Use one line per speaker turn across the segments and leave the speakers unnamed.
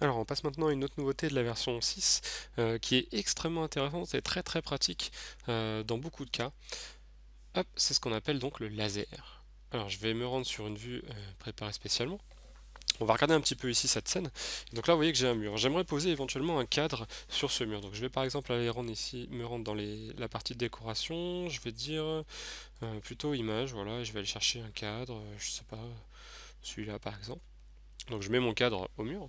Alors on passe maintenant à une autre nouveauté de la version 6 euh, qui est extrêmement intéressante et très très pratique euh, dans beaucoup de cas. c'est ce qu'on appelle donc le laser. Alors je vais me rendre sur une vue euh, préparée spécialement. On va regarder un petit peu ici cette scène. Donc là vous voyez que j'ai un mur. J'aimerais poser éventuellement un cadre sur ce mur. Donc je vais par exemple aller rendre ici, me rendre dans la partie de décoration. Je vais dire plutôt image, voilà, je vais aller chercher un cadre, je sais pas, celui-là par exemple. Donc je mets mon cadre au mur.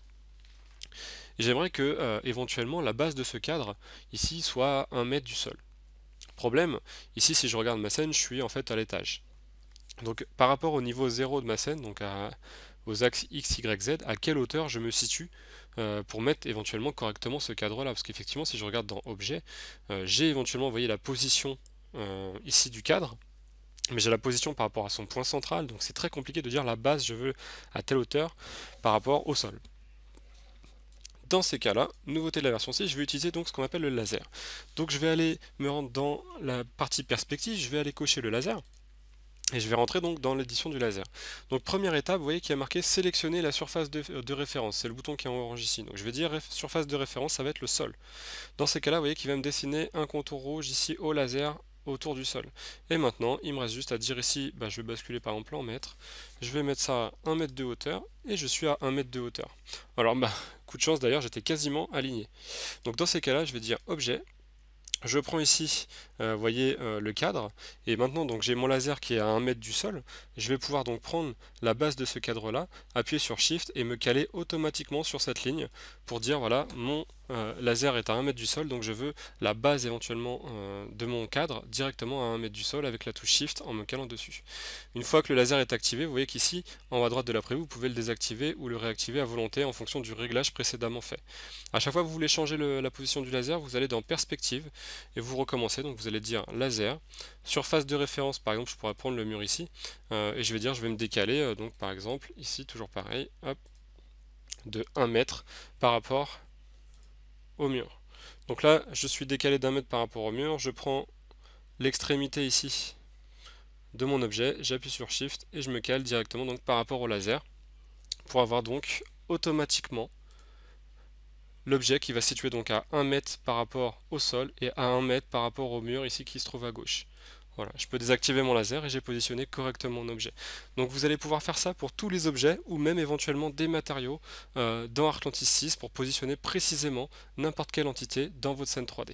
J'aimerais que euh, éventuellement la base de ce cadre ici soit à 1 mètre du sol. Problème, ici si je regarde ma scène, je suis en fait à l'étage. Donc par rapport au niveau 0 de ma scène, donc aux axes x, y, z, à quelle hauteur je me situe euh, pour mettre éventuellement correctement ce cadre-là. Parce qu'effectivement, si je regarde dans objet, euh, j'ai éventuellement, la position ici du cadre, mais j'ai la position par rapport à son point central, donc c'est très compliqué de dire la base je veux à telle hauteur par rapport au sol. Dans ces cas-là, nouveauté de la version 6, je vais utiliser donc ce qu'on appelle le laser. Donc je vais aller me rendre dans la partie perspective, je vais aller cocher le laser. Et je vais rentrer donc dans l'édition du laser. Donc première étape, vous voyez qu'il y a marqué sélectionner la surface de, référence. C'est le bouton qui est en orange ici. Donc je vais dire surface de référence, ça va être le sol. Dans ces cas-là, vous voyez qu'il va me dessiner un contour rouge ici au laser autour du sol. Et maintenant, il me reste juste à dire ici, bah, je vais basculer par un plan mètre je vais mettre ça à 1 mètre de hauteur, et je suis à 1 mètre de hauteur. Alors, bah, coup de chance d'ailleurs, j'étais quasiment aligné. Donc dans ces cas-là, je vais dire objet, je prends ici, euh, vous voyez, euh, le cadre, et maintenant donc j'ai mon laser qui est à 1 mètre du sol, je vais pouvoir donc prendre la base de ce cadre-là, appuyer sur Shift et me caler automatiquement sur cette ligne pour dire, voilà, mon euh, laser est à 1 mètre du sol, donc je veux la base éventuellement euh, de mon cadre directement à 1 mètre du sol avec la touche Shift en me calant dessus. Une fois que le laser est activé, vous voyez qu'ici, en haut à droite de la vous pouvez le désactiver ou le réactiver à volonté en fonction du réglage précédemment fait. À chaque fois que vous voulez changer la position du laser, vous allez dans Perspective et vous recommencez, donc vous allez dire Laser, surface de référence, par exemple, je pourrais prendre le mur ici, euh, et je vais dire, je vais me décaler, donc par exemple, ici, toujours pareil, de 1 mètre par rapport au mur. Donc là, je suis décalé d'un mètre par rapport au mur. Je prends l'extrémité ici de mon objet, j'appuie sur Shift et je me cale directement donc par rapport au laser pour avoir donc automatiquement l'objet qui va se situer donc à 1 mètre par rapport au sol et à 1 mètre par rapport au mur ici qui se trouve à gauche. Voilà, je peux désactiver mon laser et j'ai positionné correctement mon objet. Donc vous allez pouvoir faire ça pour tous les objets ou même éventuellement des matériaux euh, dans Arclantis 6 pour positionner précisément n'importe quelle entité dans votre scène 3D.